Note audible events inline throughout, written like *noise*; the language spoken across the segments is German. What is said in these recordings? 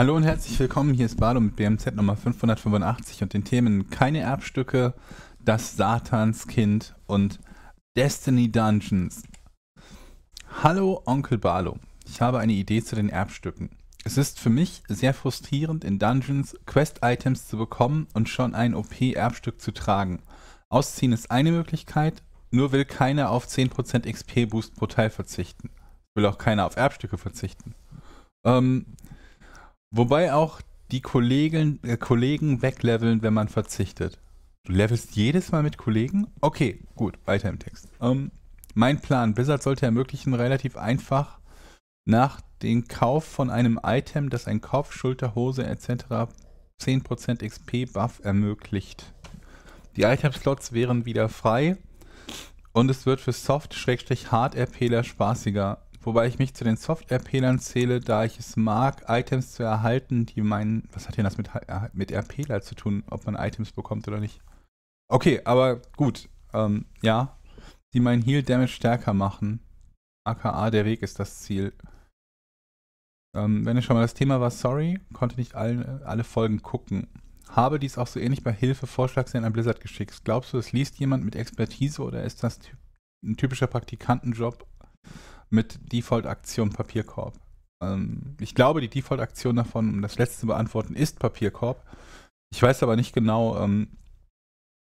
Hallo und herzlich willkommen, hier ist Bardo mit BMZ Nummer 585 und den Themen Keine Erbstücke, Das Satanskind und Destiny Dungeons. Hallo Onkel Barlo, ich habe eine Idee zu den Erbstücken. Es ist für mich sehr frustrierend, in Dungeons Quest-Items zu bekommen und schon ein OP-Erbstück zu tragen. Ausziehen ist eine Möglichkeit, nur will keiner auf 10% XP-Boost pro Teil verzichten. Will auch keiner auf Erbstücke verzichten. Ähm, Wobei auch die Kollegen, äh, Kollegen wegleveln, wenn man verzichtet. Du levelst jedes Mal mit Kollegen? Okay, gut, weiter im Text. Ähm, mein Plan. Blizzard sollte ermöglichen, relativ einfach nach dem Kauf von einem Item, das ein Kopf, Schulter, Hose etc. 10% XP-Buff ermöglicht. Die Item-Slots wären wieder frei und es wird für Soft-Hard-RPler spaßiger. Wobei ich mich zu den Soft-RPlern zähle, da ich es mag, Items zu erhalten, die meinen. Was hat denn das mit, äh, mit RPler zu tun, ob man Items bekommt oder nicht? Okay, aber gut. Ähm, ja. Die meinen Heal-Damage stärker machen. AKA, der Weg ist das Ziel. Ähm, wenn es schon mal das Thema war, sorry, konnte nicht alle, alle Folgen gucken. Habe dies auch so ähnlich bei Hilfe Vorschlagsehen an Blizzard geschickt. Glaubst du, es liest jemand mit Expertise oder ist das ein typischer Praktikantenjob mit Default-Aktion Papierkorb. Ähm, ich glaube, die Default-Aktion davon, um das letzte zu beantworten, ist Papierkorb. Ich weiß aber nicht genau, ähm,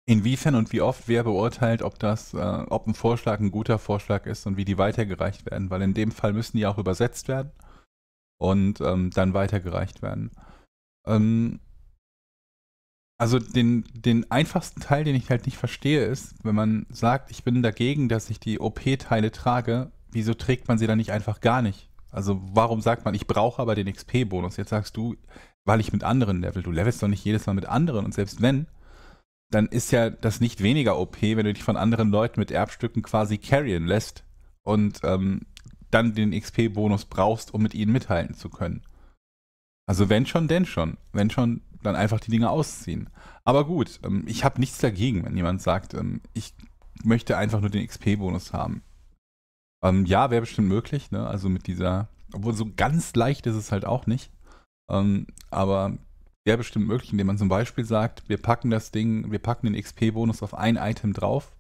inwiefern und wie oft wer beurteilt, ob das, äh, ob ein Vorschlag ein guter Vorschlag ist und wie die weitergereicht werden, weil in dem Fall müssen die auch übersetzt werden und ähm, dann weitergereicht werden. Ähm, also den, den einfachsten Teil, den ich halt nicht verstehe, ist, wenn man sagt, ich bin dagegen, dass ich die OP-Teile trage, wieso trägt man sie dann nicht einfach gar nicht? Also warum sagt man, ich brauche aber den XP-Bonus? Jetzt sagst du, weil ich mit anderen level. Du levelst doch nicht jedes Mal mit anderen. Und selbst wenn, dann ist ja das nicht weniger OP, wenn du dich von anderen Leuten mit Erbstücken quasi carryen lässt und ähm, dann den XP-Bonus brauchst, um mit ihnen mithalten zu können. Also wenn schon, denn schon. Wenn schon, dann einfach die Dinge ausziehen. Aber gut, ähm, ich habe nichts dagegen, wenn jemand sagt, ähm, ich möchte einfach nur den XP-Bonus haben. Ähm, ja, wäre bestimmt möglich, ne? Also mit dieser, obwohl so ganz leicht ist es halt auch nicht. Ähm, aber wäre bestimmt möglich, indem man zum Beispiel sagt, wir packen das Ding, wir packen den XP-Bonus auf ein Item drauf,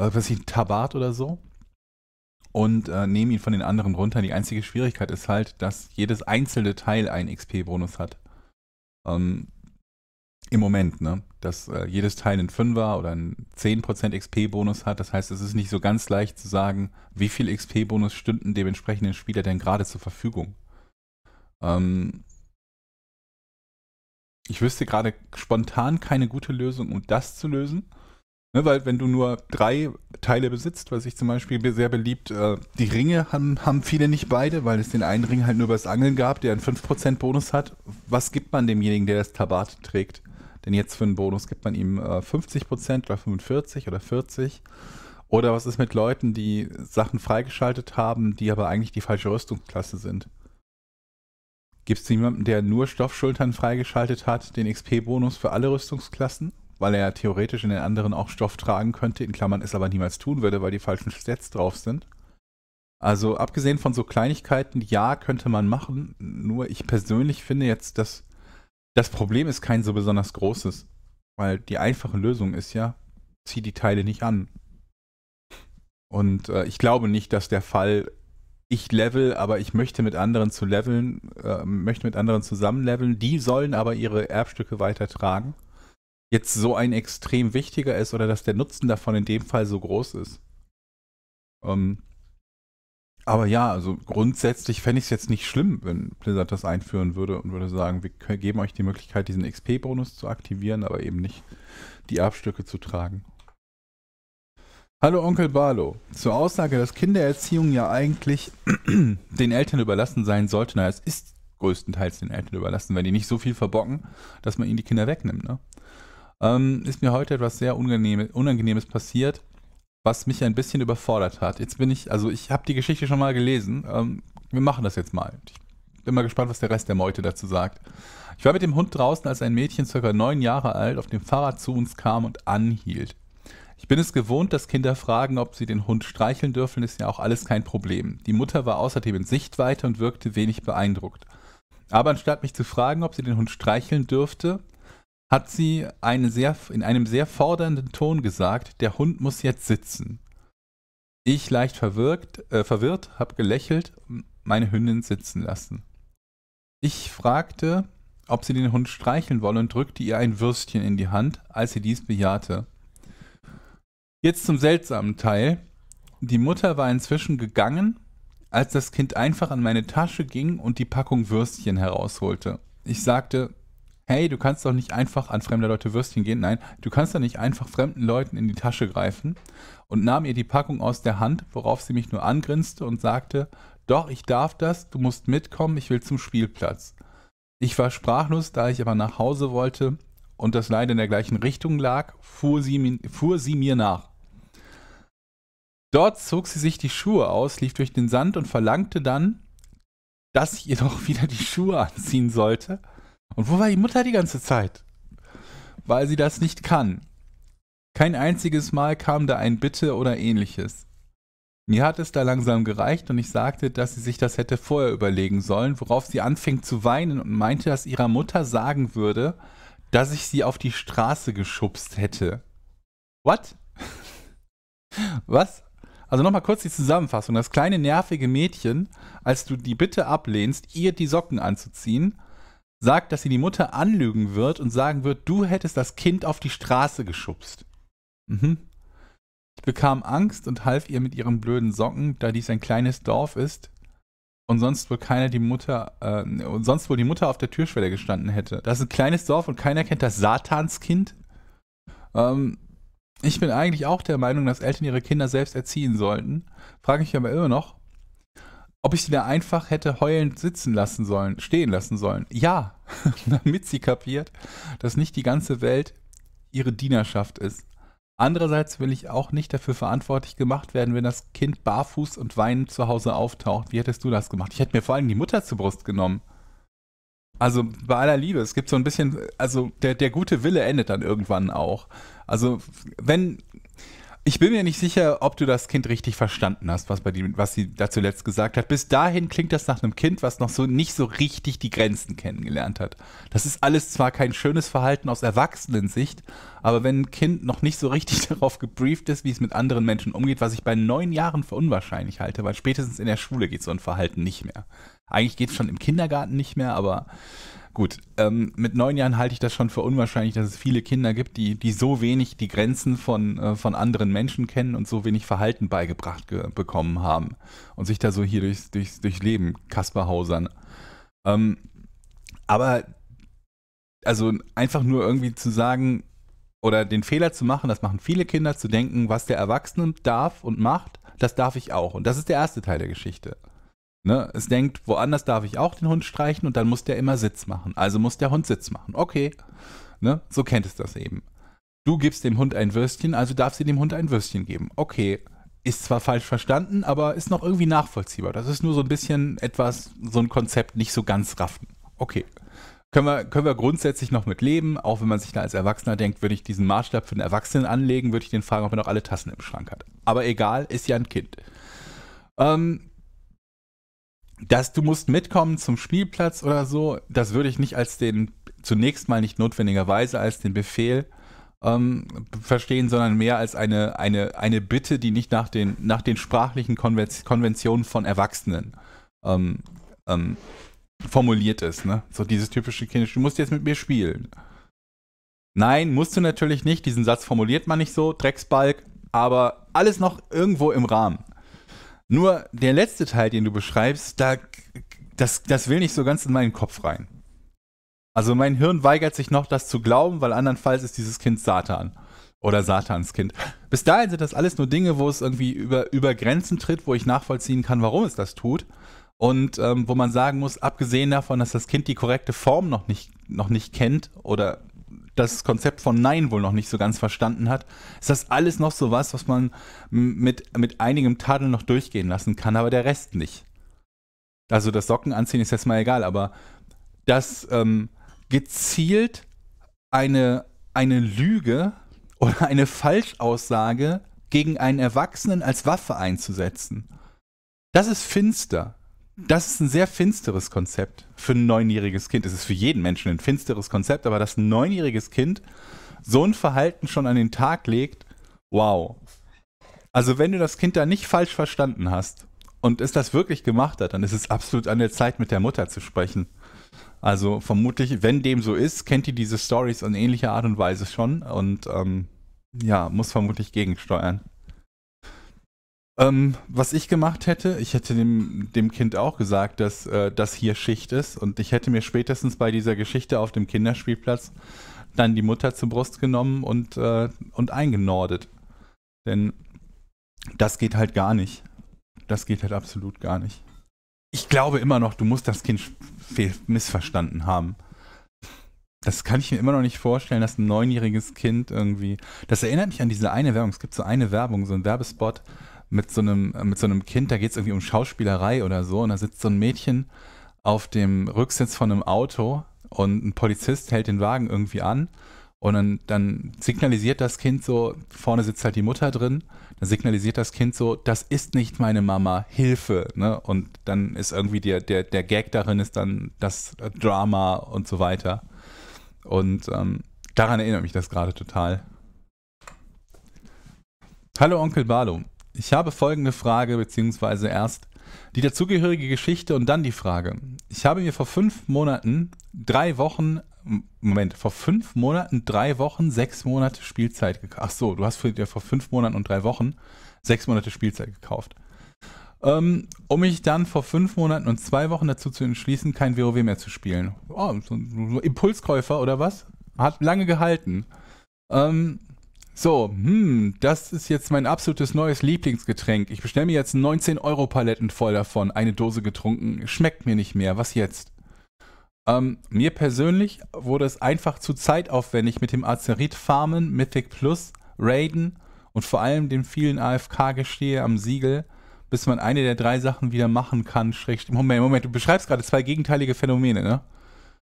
äh, was ich, ein Tabat oder so, und äh, nehmen ihn von den anderen runter. Die einzige Schwierigkeit ist halt, dass jedes einzelne Teil einen XP-Bonus hat. Ähm, im Moment, ne? Dass äh, jedes Teil einen 5er oder einen 10% XP-Bonus hat. Das heißt, es ist nicht so ganz leicht zu sagen, wie viel XP-Bonus stünden dem entsprechenden Spieler denn gerade zur Verfügung. Ähm, ich wüsste gerade spontan keine gute Lösung, um das zu lösen. Ne, weil wenn du nur drei Teile besitzt, was ich zum Beispiel sehr beliebt, äh, die Ringe haben, haben viele nicht beide, weil es den einen Ring halt nur übers Angeln gab, der einen 5% Bonus hat. Was gibt man demjenigen, der das Tabat trägt? Denn jetzt für einen Bonus gibt man ihm äh, 50 oder 45 oder 40. Oder was ist mit Leuten, die Sachen freigeschaltet haben, die aber eigentlich die falsche Rüstungsklasse sind? Gibt es jemanden, der nur Stoffschultern freigeschaltet hat, den XP-Bonus für alle Rüstungsklassen? Weil er theoretisch in den anderen auch Stoff tragen könnte, in Klammern es aber niemals tun würde, weil die falschen Stats drauf sind. Also abgesehen von so Kleinigkeiten, ja, könnte man machen. Nur ich persönlich finde jetzt, dass das Problem ist kein so besonders großes, weil die einfache Lösung ist ja, zieh die Teile nicht an. Und äh, ich glaube nicht, dass der Fall, ich level, aber ich möchte mit anderen zu leveln, äh, möchte mit anderen zusammen leveln, die sollen aber ihre Erbstücke weitertragen, jetzt so ein extrem wichtiger ist oder dass der Nutzen davon in dem Fall so groß ist. Ähm, aber ja, also grundsätzlich fände ich es jetzt nicht schlimm, wenn Blizzard das einführen würde und würde sagen, wir geben euch die Möglichkeit, diesen XP-Bonus zu aktivieren, aber eben nicht die Erbstücke zu tragen. Hallo Onkel Barlo. Zur Aussage, dass Kindererziehung ja eigentlich *clears throat* den Eltern überlassen sein sollte. naja, es ist größtenteils den Eltern überlassen, wenn die nicht so viel verbocken, dass man ihnen die Kinder wegnimmt. Ne? Ähm, ist mir heute etwas sehr Unangenehmes passiert was mich ein bisschen überfordert hat. Jetzt bin ich, also ich habe die Geschichte schon mal gelesen. Ähm, wir machen das jetzt mal. Ich bin mal gespannt, was der Rest der Meute dazu sagt. Ich war mit dem Hund draußen, als ein Mädchen, circa neun Jahre alt, auf dem Fahrrad zu uns kam und anhielt. Ich bin es gewohnt, dass Kinder fragen, ob sie den Hund streicheln dürfen, ist ja auch alles kein Problem. Die Mutter war außerdem in Sichtweite und wirkte wenig beeindruckt. Aber anstatt mich zu fragen, ob sie den Hund streicheln dürfte, hat sie eine sehr, in einem sehr fordernden Ton gesagt, der Hund muss jetzt sitzen. Ich leicht verwirrt, äh, verwirrt habe gelächelt, und meine Hündin sitzen lassen. Ich fragte, ob sie den Hund streicheln wolle und drückte ihr ein Würstchen in die Hand, als sie dies bejahte. Jetzt zum seltsamen Teil. Die Mutter war inzwischen gegangen, als das Kind einfach an meine Tasche ging und die Packung Würstchen herausholte. Ich sagte, hey, du kannst doch nicht einfach an fremde Leute Würstchen gehen. Nein, du kannst doch nicht einfach fremden Leuten in die Tasche greifen. Und nahm ihr die Packung aus der Hand, worauf sie mich nur angrinste und sagte, doch, ich darf das, du musst mitkommen, ich will zum Spielplatz. Ich war sprachlos, da ich aber nach Hause wollte und das leider in der gleichen Richtung lag, fuhr sie, fuhr sie mir nach. Dort zog sie sich die Schuhe aus, lief durch den Sand und verlangte dann, dass ich ihr doch *laughs* wieder die Schuhe anziehen sollte. Und wo war die Mutter die ganze Zeit? Weil sie das nicht kann. Kein einziges Mal kam da ein Bitte oder ähnliches. Mir hat es da langsam gereicht und ich sagte, dass sie sich das hätte vorher überlegen sollen, worauf sie anfing zu weinen und meinte, dass ihrer Mutter sagen würde, dass ich sie auf die Straße geschubst hätte. What? *laughs* Was? Also nochmal kurz die Zusammenfassung. Das kleine nervige Mädchen, als du die Bitte ablehnst, ihr die Socken anzuziehen, sagt, dass sie die Mutter anlügen wird und sagen wird, du hättest das Kind auf die Straße geschubst. Mhm. Ich bekam Angst und half ihr mit ihren blöden Socken, da dies ein kleines Dorf ist und sonst wohl keiner die Mutter äh, und sonst wohl die Mutter auf der Türschwelle gestanden hätte. Das ist ein kleines Dorf und keiner kennt das Satanskind. Ähm, ich bin eigentlich auch der Meinung, dass Eltern ihre Kinder selbst erziehen sollten. Frage ich aber immer noch, ob ich sie da einfach hätte heulend sitzen lassen sollen, stehen lassen sollen. Ja, *laughs* damit sie kapiert, dass nicht die ganze Welt ihre Dienerschaft ist. Andererseits will ich auch nicht dafür verantwortlich gemacht werden, wenn das Kind barfuß und weinend zu Hause auftaucht. Wie hättest du das gemacht? Ich hätte mir vor allem die Mutter zur Brust genommen. Also bei aller Liebe, es gibt so ein bisschen, also der, der gute Wille endet dann irgendwann auch. Also wenn ich bin mir nicht sicher, ob du das Kind richtig verstanden hast, was, bei die, was sie da zuletzt gesagt hat. Bis dahin klingt das nach einem Kind, was noch so nicht so richtig die Grenzen kennengelernt hat. Das ist alles zwar kein schönes Verhalten aus Erwachsenensicht, aber wenn ein Kind noch nicht so richtig *laughs* darauf gebrieft ist, wie es mit anderen Menschen umgeht, was ich bei neun Jahren für unwahrscheinlich halte, weil spätestens in der Schule geht so ein Verhalten nicht mehr. Eigentlich geht es schon im Kindergarten nicht mehr, aber Gut, ähm, mit neun Jahren halte ich das schon für unwahrscheinlich, dass es viele Kinder gibt, die, die so wenig die Grenzen von, äh, von anderen Menschen kennen und so wenig Verhalten beigebracht bekommen haben und sich da so hier durchs, durchs, durchs Leben Kasperhausern. Ähm, aber also einfach nur irgendwie zu sagen oder den Fehler zu machen, das machen viele Kinder, zu denken, was der Erwachsene darf und macht, das darf ich auch. Und das ist der erste Teil der Geschichte. Ne? Es denkt, woanders darf ich auch den Hund streichen und dann muss der immer Sitz machen. Also muss der Hund Sitz machen. Okay. Ne? So kennt es das eben. Du gibst dem Hund ein Würstchen, also darfst du dem Hund ein Würstchen geben. Okay. Ist zwar falsch verstanden, aber ist noch irgendwie nachvollziehbar. Das ist nur so ein bisschen etwas, so ein Konzept nicht so ganz raffen. Okay. Können wir, können wir grundsätzlich noch mit leben, auch wenn man sich da als Erwachsener denkt, würde ich diesen Maßstab für einen Erwachsenen anlegen, würde ich den fragen, ob er noch alle Tassen im Schrank hat. Aber egal, ist ja ein Kind. Ähm, dass du musst mitkommen zum Spielplatz oder so, das würde ich nicht als den, zunächst mal nicht notwendigerweise als den Befehl ähm, verstehen, sondern mehr als eine, eine, eine Bitte, die nicht nach den, nach den sprachlichen Konventionen von Erwachsenen ähm, ähm, formuliert ist. Ne? So dieses typische Kindische, du musst jetzt mit mir spielen. Nein, musst du natürlich nicht. Diesen Satz formuliert man nicht so, Drecksbalg, aber alles noch irgendwo im Rahmen. Nur der letzte Teil, den du beschreibst, da, das, das will nicht so ganz in meinen Kopf rein. Also mein Hirn weigert sich noch, das zu glauben, weil andernfalls ist dieses Kind Satan oder Satans Kind. Bis dahin sind das alles nur Dinge, wo es irgendwie über, über Grenzen tritt, wo ich nachvollziehen kann, warum es das tut. Und ähm, wo man sagen muss, abgesehen davon, dass das Kind die korrekte Form noch nicht, noch nicht kennt oder das Konzept von Nein wohl noch nicht so ganz verstanden hat, ist das alles noch so was, was man mit, mit einigem Tadel noch durchgehen lassen kann, aber der Rest nicht. Also das Socken anziehen ist jetzt mal egal, aber das ähm, gezielt eine, eine Lüge oder eine Falschaussage gegen einen Erwachsenen als Waffe einzusetzen, das ist finster. Das ist ein sehr finsteres Konzept für ein neunjähriges Kind. Es ist für jeden Menschen ein finsteres Konzept, aber dass ein neunjähriges Kind so ein Verhalten schon an den Tag legt, wow. Also wenn du das Kind da nicht falsch verstanden hast und es das wirklich gemacht hat, dann ist es absolut an der Zeit, mit der Mutter zu sprechen. Also vermutlich, wenn dem so ist, kennt ihr diese Stories in ähnlicher Art und Weise schon und ähm, ja, muss vermutlich gegensteuern. Ähm, was ich gemacht hätte, ich hätte dem, dem Kind auch gesagt, dass äh, das hier Schicht ist und ich hätte mir spätestens bei dieser Geschichte auf dem Kinderspielplatz dann die Mutter zur Brust genommen und, äh, und eingenordet. Denn das geht halt gar nicht. Das geht halt absolut gar nicht. Ich glaube immer noch, du musst das Kind missverstanden haben. Das kann ich mir immer noch nicht vorstellen, dass ein neunjähriges Kind irgendwie. Das erinnert mich an diese eine Werbung. Es gibt so eine Werbung, so einen Werbespot mit so einem, äh, mit so einem Kind, da geht es irgendwie um Schauspielerei oder so, und da sitzt so ein Mädchen auf dem Rücksitz von einem Auto und ein Polizist hält den Wagen irgendwie an und dann, dann, signalisiert das Kind so, vorne sitzt halt die Mutter drin, dann signalisiert das Kind so, das ist nicht meine Mama, Hilfe. Ne? Und dann ist irgendwie der, der, der Gag darin, ist dann das äh, Drama und so weiter. Und ähm, daran erinnert mich das gerade total. Hallo Onkel Barlow. Ich habe folgende Frage, beziehungsweise erst die dazugehörige Geschichte und dann die Frage. Ich habe mir vor fünf Monaten drei Wochen, Moment, vor fünf Monaten drei Wochen sechs Monate Spielzeit gekauft. Ach so, du hast dir vor fünf Monaten und drei Wochen sechs Monate Spielzeit gekauft. Ähm, um mich dann vor fünf Monaten und zwei Wochen dazu zu entschließen, kein WoW mehr zu spielen. Oh, so, ein Impulskäufer oder was? Hat lange gehalten. Ähm, so, hm, das ist jetzt mein absolutes neues Lieblingsgetränk. Ich bestelle mir jetzt 19 Euro Paletten voll davon. Eine Dose getrunken. Schmeckt mir nicht mehr. Was jetzt? Ähm, mir persönlich wurde es einfach zu zeitaufwendig mit dem Azerit Farmen, Mythic Plus, Raiden und vor allem dem vielen AFK-Gestehe am Siegel, bis man eine der drei Sachen wieder machen kann. Moment, Moment, du beschreibst gerade zwei gegenteilige Phänomene, ne?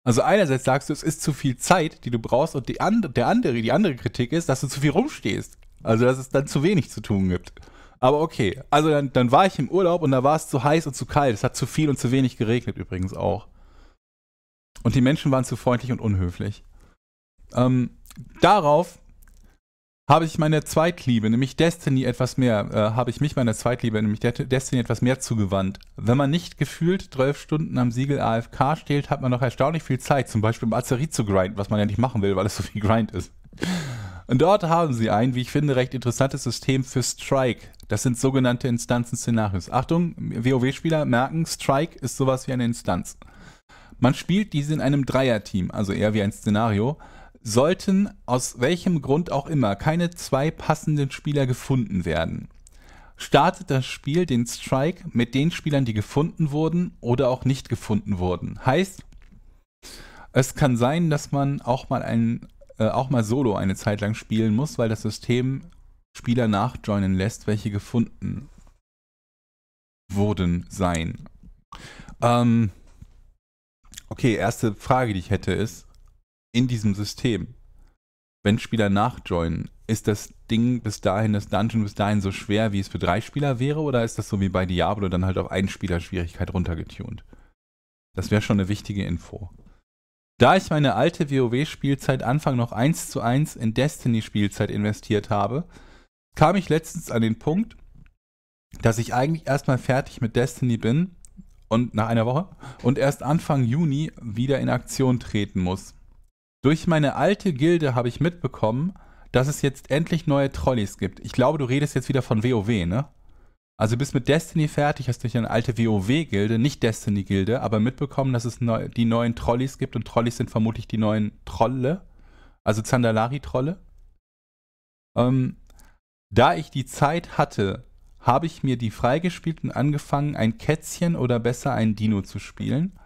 Also einerseits sagst du, es ist zu viel Zeit, die du brauchst, und die and der andere, die andere Kritik ist, dass du zu viel rumstehst. Also dass es dann zu wenig zu tun gibt. Aber okay, also dann, dann war ich im Urlaub und da war es zu heiß und zu kalt. Es hat zu viel und zu wenig geregnet übrigens auch. Und die Menschen waren zu freundlich und unhöflich. Ähm, darauf habe ich meine Zweitliebe, nämlich Destiny, etwas mehr, äh, habe ich mich meiner Zweitliebe, nämlich Destiny, etwas mehr zugewandt. Wenn man nicht gefühlt zwölf Stunden am Siegel AFK steht, hat man noch erstaunlich viel Zeit, zum Beispiel im Azerit zu grinden, was man ja nicht machen will, weil es so viel Grind ist. Und dort haben sie ein, wie ich finde, recht interessantes System für Strike. Das sind sogenannte Instanzen-Szenarios. Achtung, WoW-Spieler merken, Strike ist sowas wie eine Instanz. Man spielt diese in einem Dreier-Team, also eher wie ein Szenario sollten aus welchem Grund auch immer keine zwei passenden Spieler gefunden werden, startet das Spiel den Strike mit den Spielern, die gefunden wurden oder auch nicht gefunden wurden. Heißt, es kann sein, dass man auch mal ein, äh, auch mal Solo eine Zeit lang spielen muss, weil das System Spieler nachjoinen lässt, welche gefunden wurden sein. Ähm, okay, erste Frage, die ich hätte ist, in diesem System, wenn Spieler nachjoinen, ist das Ding bis dahin, das Dungeon bis dahin so schwer, wie es für drei Spieler wäre, oder ist das so wie bei Diablo dann halt auf einen Spieler Schwierigkeit runtergetunt? Das wäre schon eine wichtige Info. Da ich meine alte WoW-Spielzeit Anfang noch 1 zu 1 in Destiny-Spielzeit investiert habe, kam ich letztens an den Punkt, dass ich eigentlich erstmal fertig mit Destiny bin und nach einer Woche und erst Anfang Juni wieder in Aktion treten muss. Durch meine alte Gilde habe ich mitbekommen, dass es jetzt endlich neue Trolleys gibt. Ich glaube, du redest jetzt wieder von WoW, ne? Also du bist mit Destiny fertig, hast durch eine alte WoW-Gilde, nicht Destiny-Gilde, aber mitbekommen, dass es neu, die neuen Trolleys gibt und Trolleys sind vermutlich die neuen Trolle, also Zandalari-Trolle. Ähm, da ich die Zeit hatte, habe ich mir die freigespielten angefangen, ein Kätzchen oder besser ein Dino zu spielen.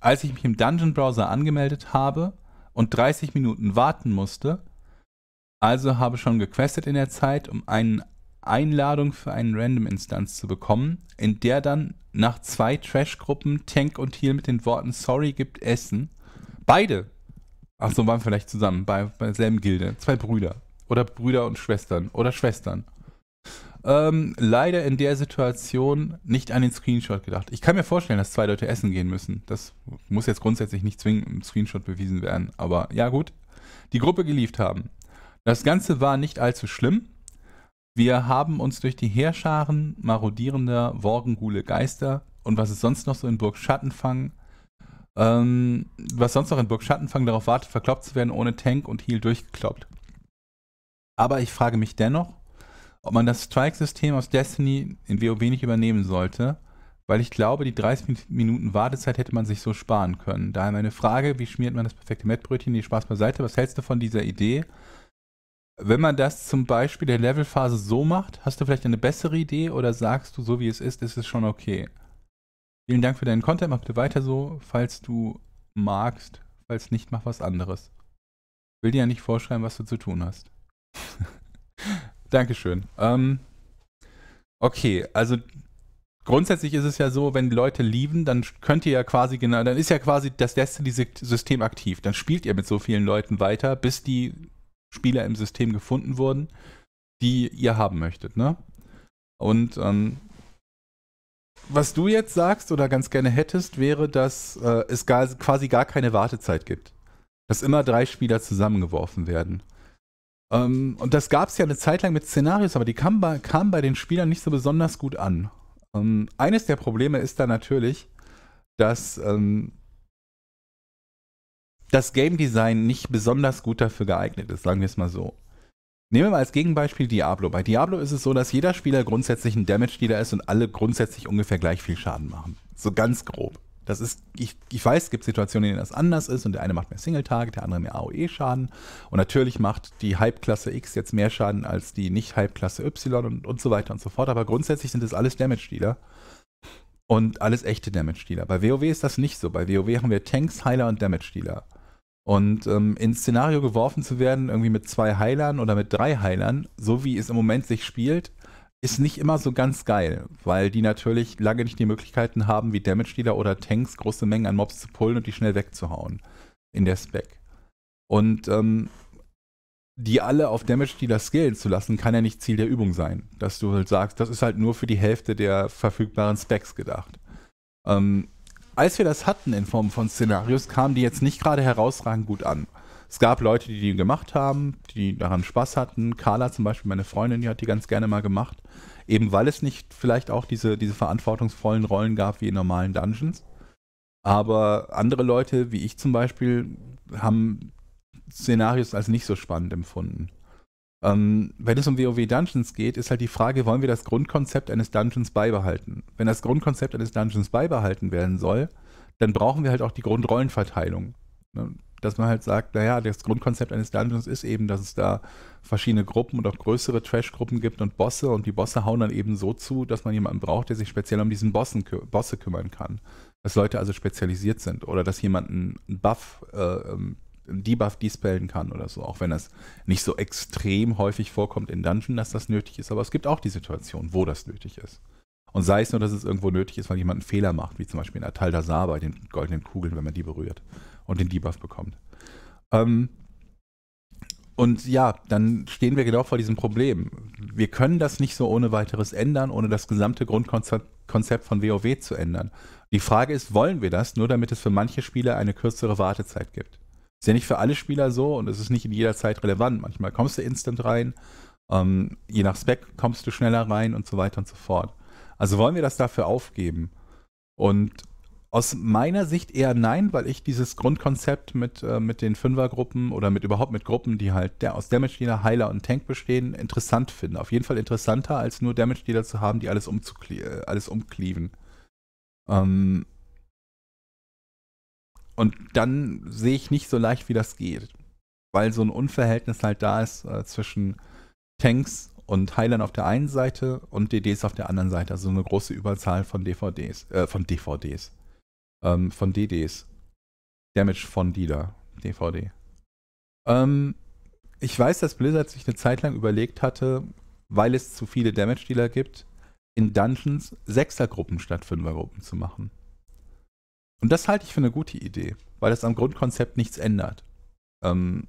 Als ich mich im Dungeon Browser angemeldet habe, und 30 Minuten warten musste. Also habe schon gequestet in der Zeit, um eine Einladung für einen Random-Instanz zu bekommen, in der dann nach zwei Trash-Gruppen Tank und Heal mit den Worten Sorry gibt Essen. Beide! Achso, waren vielleicht zusammen, bei, bei derselben Gilde. Zwei Brüder. Oder Brüder und Schwestern. Oder Schwestern ähm, leider in der Situation nicht an den Screenshot gedacht. Ich kann mir vorstellen, dass zwei Leute essen gehen müssen. Das muss jetzt grundsätzlich nicht zwingend im Screenshot bewiesen werden. Aber ja, gut. Die Gruppe gelieft haben. Das Ganze war nicht allzu schlimm. Wir haben uns durch die Heerscharen marodierender Worgengule Geister und was es sonst noch so in Burg Schattenfang, ähm, was sonst noch in Burg Schattenfang darauf wartet, verkloppt zu werden, ohne Tank und Heal durchgekloppt. Aber ich frage mich dennoch, ob man das Strike-System aus Destiny in WoW nicht übernehmen sollte, weil ich glaube, die 30 Minuten Wartezeit hätte man sich so sparen können. Daher meine Frage, wie schmiert man das perfekte Mettbrötchen? Nee, Spaß beiseite. Was hältst du von dieser Idee? Wenn man das zum Beispiel der Levelphase so macht, hast du vielleicht eine bessere Idee oder sagst du, so wie es ist, ist es schon okay? Vielen Dank für deinen Content, mach bitte weiter so, falls du magst. Falls nicht, mach was anderes. Will dir ja nicht vorschreiben, was du zu tun hast. Dankeschön. Ähm, okay, also grundsätzlich ist es ja so, wenn Leute lieben, dann könnt ihr ja quasi genau, dann ist ja quasi das Destiny-System aktiv. Dann spielt ihr mit so vielen Leuten weiter, bis die Spieler im System gefunden wurden, die ihr haben möchtet, ne? Und ähm, was du jetzt sagst oder ganz gerne hättest, wäre, dass äh, es gar, quasi gar keine Wartezeit gibt. Dass immer drei Spieler zusammengeworfen werden. Ähm, und das gab es ja eine Zeit lang mit Szenarios, aber die kamen bei, kamen bei den Spielern nicht so besonders gut an. Ähm, eines der Probleme ist da natürlich, dass ähm, das Game Design nicht besonders gut dafür geeignet ist, sagen wir es mal so. Nehmen wir mal als Gegenbeispiel Diablo. Bei Diablo ist es so, dass jeder Spieler grundsätzlich ein Damage-Dealer ist und alle grundsätzlich ungefähr gleich viel Schaden machen. So ganz grob. Das ist, ich, ich weiß, es gibt Situationen, in denen das anders ist und der eine macht mehr Single-Tage, der andere mehr AOE-Schaden. Und natürlich macht die Hype-Klasse X jetzt mehr Schaden als die Nicht-Hype-Klasse Y und, und so weiter und so fort. Aber grundsätzlich sind das alles Damage-Dealer. Und alles echte Damage-Dealer. Bei WoW ist das nicht so. Bei WoW haben wir Tanks, Heiler und Damage-Dealer. Und ähm, ins Szenario geworfen zu werden, irgendwie mit zwei Heilern oder mit drei Heilern, so wie es im Moment sich spielt, ist nicht immer so ganz geil, weil die natürlich lange nicht die Möglichkeiten haben, wie Damage-Dealer oder Tanks große Mengen an Mobs zu pullen und die schnell wegzuhauen in der Spec. Und ähm, die alle auf Damage-Dealer scalen zu lassen, kann ja nicht Ziel der Übung sein. Dass du halt sagst, das ist halt nur für die Hälfte der verfügbaren Specs gedacht. Ähm, als wir das hatten in Form von Szenarios, kamen die jetzt nicht gerade herausragend gut an. Es gab Leute, die die gemacht haben, die daran Spaß hatten. Carla zum Beispiel, meine Freundin, die hat die ganz gerne mal gemacht. Eben weil es nicht vielleicht auch diese, diese verantwortungsvollen Rollen gab wie in normalen Dungeons. Aber andere Leute, wie ich zum Beispiel, haben Szenarios als nicht so spannend empfunden. Ähm, wenn es um WoW Dungeons geht, ist halt die Frage, wollen wir das Grundkonzept eines Dungeons beibehalten? Wenn das Grundkonzept eines Dungeons beibehalten werden soll, dann brauchen wir halt auch die Grundrollenverteilung. Ne? dass man halt sagt, naja, das Grundkonzept eines Dungeons ist eben, dass es da verschiedene Gruppen und auch größere Trash-Gruppen gibt und Bosse und die Bosse hauen dann eben so zu, dass man jemanden braucht, der sich speziell um diesen Bossen, Bosse kümmern kann. Dass Leute also spezialisiert sind oder dass jemand einen Buff, äh, ähm, einen Debuff dispellen kann oder so, auch wenn das nicht so extrem häufig vorkommt in Dungeon, dass das nötig ist, aber es gibt auch die Situation, wo das nötig ist. Und sei es nur, dass es irgendwo nötig ist, weil jemand einen Fehler macht, wie zum Beispiel in Atal Dazar bei den goldenen Kugeln, wenn man die berührt und den Debuff bekommt. Ähm, und ja, dann stehen wir genau vor diesem Problem. Wir können das nicht so ohne weiteres ändern, ohne das gesamte Grundkonzept von WoW zu ändern. Die Frage ist, wollen wir das, nur damit es für manche Spieler eine kürzere Wartezeit gibt? Ist ja nicht für alle Spieler so und es ist nicht in jeder Zeit relevant. Manchmal kommst du instant rein, ähm, je nach Spec kommst du schneller rein und so weiter und so fort. Also wollen wir das dafür aufgeben? Und aus meiner Sicht eher nein, weil ich dieses Grundkonzept mit, äh, mit den Fünfergruppen oder mit überhaupt mit Gruppen, die halt der, aus Damage Dealer, Heiler und Tank bestehen, interessant finde. Auf jeden Fall interessanter, als nur Damage Dealer zu haben, die alles, äh, alles umklieven. Ähm und dann sehe ich nicht so leicht, wie das geht. Weil so ein Unverhältnis halt da ist äh, zwischen Tanks und Heilern auf der einen Seite und DDs auf der anderen Seite. Also eine große Überzahl von DVDs, äh, von DVDs ähm, von DDs. Damage von Dealer, DVD. Ähm, ich weiß, dass Blizzard sich eine Zeit lang überlegt hatte, weil es zu viele Damage-Dealer gibt, in Dungeons Sechsergruppen statt Fünfergruppen zu machen. Und das halte ich für eine gute Idee, weil das am Grundkonzept nichts ändert. Ähm,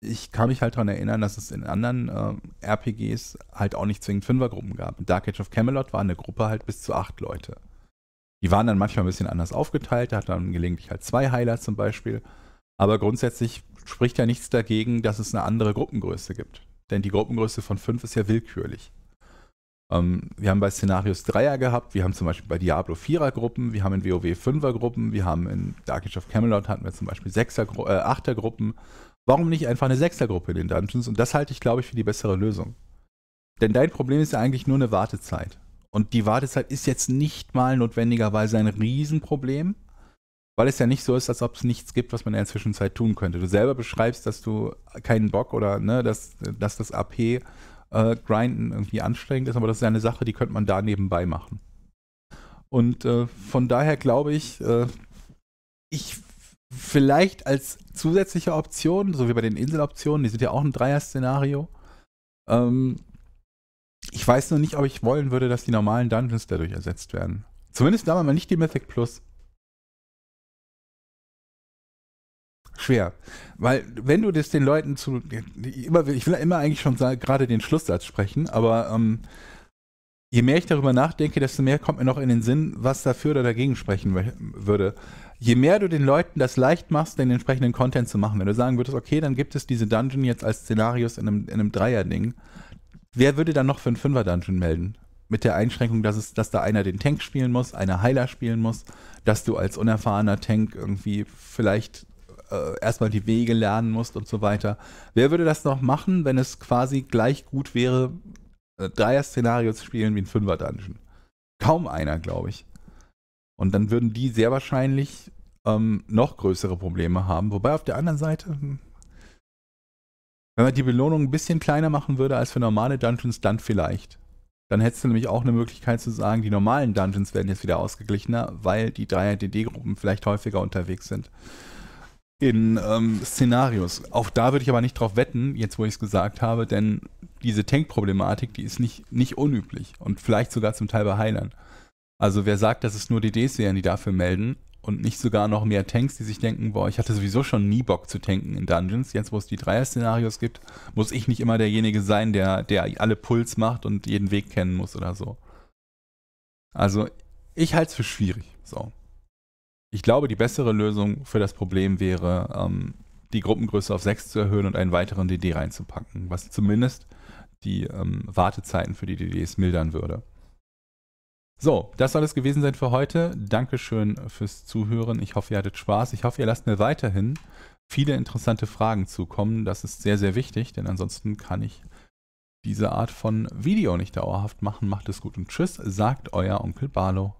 ich kann mich halt daran erinnern, dass es in anderen äh, RPGs halt auch nicht zwingend Fünfergruppen gab. In Dark Age of Camelot war eine Gruppe halt bis zu acht Leute. Die waren dann manchmal ein bisschen anders aufgeteilt, da hat dann gelegentlich halt zwei Heiler zum Beispiel. Aber grundsätzlich spricht ja nichts dagegen, dass es eine andere Gruppengröße gibt. Denn die Gruppengröße von fünf ist ja willkürlich. Ähm, wir haben bei Szenarios Dreier gehabt, wir haben zum Beispiel bei Diablo Vierer Gruppen, wir haben in WoW Fünfer Gruppen, wir haben in Dark Age of Camelot hatten wir zum Beispiel Sechser, äh, Achter Gruppen. Warum nicht einfach eine Sechsergruppe in den Dungeons? Und das halte ich, glaube ich, für die bessere Lösung. Denn dein Problem ist ja eigentlich nur eine Wartezeit. Und die Wartezeit ist jetzt nicht mal notwendigerweise ein Riesenproblem, weil es ja nicht so ist, als ob es nichts gibt, was man in der Zwischenzeit tun könnte. Du selber beschreibst, dass du keinen Bock oder ne, dass, dass das AP-Grinden äh, irgendwie anstrengend ist, aber das ist ja eine Sache, die könnte man da nebenbei machen. Und äh, von daher glaube ich, äh, ich vielleicht als zusätzliche Option, so wie bei den Inseloptionen, die sind ja auch ein Dreier-Szenario, ähm, ich weiß nur nicht, ob ich wollen würde, dass die normalen Dungeons dadurch ersetzt werden. Zumindest damals mal nicht die Mythic Plus. Schwer. Weil, wenn du das den Leuten zu. Immer, ich will immer eigentlich schon gerade den Schlusssatz sprechen, aber ähm, je mehr ich darüber nachdenke, desto mehr kommt mir noch in den Sinn, was dafür oder dagegen sprechen würde. Je mehr du den Leuten das leicht machst, den entsprechenden Content zu machen, wenn du sagen würdest, okay, dann gibt es diese Dungeon jetzt als Szenarios in einem, in einem Dreier-Ding, Wer würde dann noch für einen Fünfer-Dungeon melden? Mit der Einschränkung, dass, es, dass da einer den Tank spielen muss, einer Heiler spielen muss, dass du als unerfahrener Tank irgendwie vielleicht äh, erstmal die Wege lernen musst und so weiter. Wer würde das noch machen, wenn es quasi gleich gut wäre, äh, Dreier-Szenario zu spielen wie ein Fünfer-Dungeon? Kaum einer, glaube ich. Und dann würden die sehr wahrscheinlich ähm, noch größere Probleme haben. Wobei auf der anderen Seite, hm, wenn man die Belohnung ein bisschen kleiner machen würde als für normale Dungeons, dann vielleicht. Dann hättest du nämlich auch eine Möglichkeit zu sagen, die normalen Dungeons werden jetzt wieder ausgeglichener, weil die 3DD-Gruppen vielleicht häufiger unterwegs sind. In ähm, Szenarios. Auch da würde ich aber nicht drauf wetten, jetzt wo ich es gesagt habe, denn diese Tank-Problematik, die ist nicht, nicht unüblich und vielleicht sogar zum Teil bei Heilern. Also wer sagt, dass es nur DDs wären, die dafür melden, und nicht sogar noch mehr Tanks, die sich denken, boah, ich hatte sowieso schon nie Bock zu tanken in Dungeons. Jetzt, wo es die Dreier-Szenarios gibt, muss ich nicht immer derjenige sein, der, der alle Puls macht und jeden Weg kennen muss oder so. Also, ich halte es für schwierig. So. Ich glaube, die bessere Lösung für das Problem wäre, ähm, die Gruppengröße auf 6 zu erhöhen und einen weiteren DD reinzupacken, was zumindest die ähm, Wartezeiten für die DDs mildern würde. So, das soll es gewesen sein für heute. Dankeschön fürs Zuhören. Ich hoffe, ihr hattet Spaß. Ich hoffe, ihr lasst mir weiterhin viele interessante Fragen zukommen. Das ist sehr, sehr wichtig, denn ansonsten kann ich diese Art von Video nicht dauerhaft machen. Macht es gut und tschüss, sagt euer Onkel Barlow.